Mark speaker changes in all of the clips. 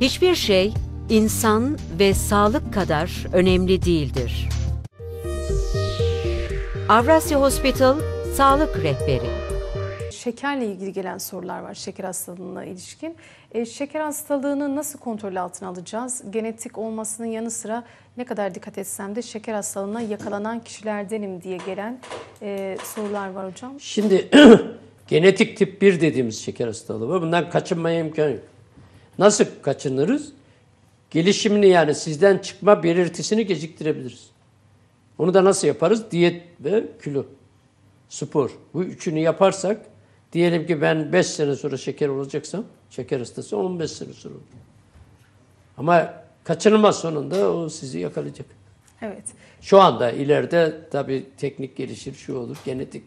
Speaker 1: Hiçbir şey insan ve sağlık kadar önemli değildir. Avrasya Hospital Sağlık Rehberi
Speaker 2: Şekerle ilgili gelen sorular var şeker hastalığına ilişkin. E, şeker hastalığını nasıl kontrol altına alacağız? Genetik olmasının yanı sıra ne kadar dikkat etsem de şeker hastalığına yakalanan kişilerdenim diye gelen e, sorular var hocam.
Speaker 1: Şimdi genetik tip 1 dediğimiz şeker hastalığı var. Bundan kaçınmaya imkan yok. Nasıl kaçınırız? Gelişimini yani sizden çıkma belirtisini geciktirebiliriz. Onu da nasıl yaparız? Diyet ve kilo. Spor. Bu üçünü yaparsak diyelim ki ben 5 sene sonra şeker olacaksam, şeker hastası 15 sene sonra olur. Ama kaçınılmaz sonunda o sizi yakalayacak. Evet. Şu anda ileride tabii teknik gelişir, şu olur, genetik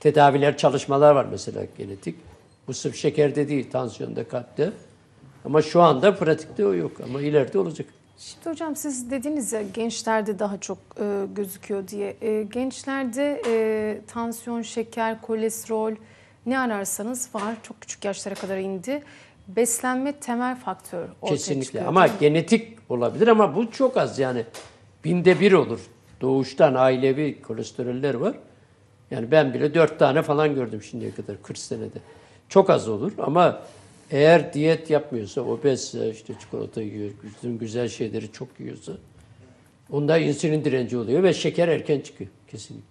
Speaker 1: tedaviler, çalışmalar var mesela genetik. Bu sırf şekerde değil, tansiyonda, kalpte. Ama şu anda pratikte o yok ama ileride olacak.
Speaker 2: Şimdi hocam siz dediniz ya gençlerde daha çok e, gözüküyor diye. E, gençlerde e, tansiyon, şeker, kolesterol ne ararsanız var. Çok küçük yaşlara kadar indi. Beslenme temel faktör Kesinlikle çıkıyor, ama genetik
Speaker 1: olabilir ama bu çok az yani. Binde bir olur. Doğuştan ailevi kolesteroller var. Yani ben bile dört tane falan gördüm şimdiye kadar 40 senede. Çok az olur ama eğer diyet yapmıyorsa, obez, işte çikolata yiyor, bütün güzel şeyleri çok yiyorsa onda insülin direnci oluyor ve şeker erken çıkıyor kesinlikle.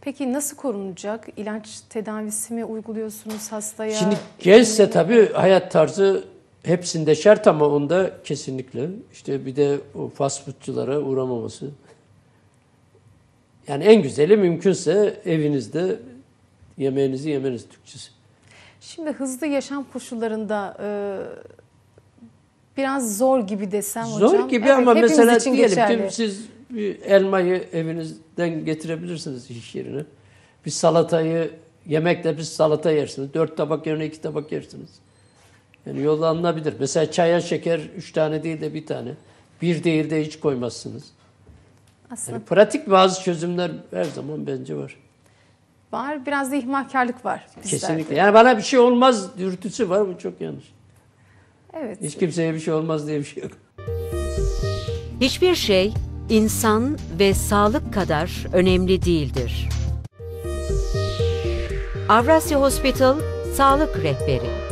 Speaker 2: Peki nasıl korunacak? İlaç tedavisi mi uyguluyorsunuz hastaya? Şimdi
Speaker 1: gençse tabii hayat tarzı hepsinde şart ama onda kesinlikle. işte bir de o fast foodçulara uğramaması. Yani en güzeli mümkünse evinizde yemeğinizi yemeniz Türkçesi.
Speaker 2: Şimdi hızlı yaşam koşullarında e, biraz zor gibi desem zor hocam. Zor gibi evet, ama mesela için diyelim ki
Speaker 1: siz bir elmayı evinizden getirebilirsiniz iş yerine. Bir salatayı yemekle bir salata yersiniz. Dört tabak yerine iki tabak yersiniz. Yani yolda alınabilir. Mesela çaya şeker üç tane değil de bir tane. Bir değil de hiç koymazsınız. Aslında. Yani pratik bazı çözümler her zaman bence var
Speaker 2: var. Biraz da ihmalkarlık var bizlerde. Kesinlikle.
Speaker 1: Yani bana bir şey olmaz dürtüsü var. Bu çok yanlış. Evet. Hiç kimseye bir şey olmaz diye bir şey yok. Hiçbir şey insan ve sağlık kadar önemli değildir. Avrasya Hospital Sağlık Rehberi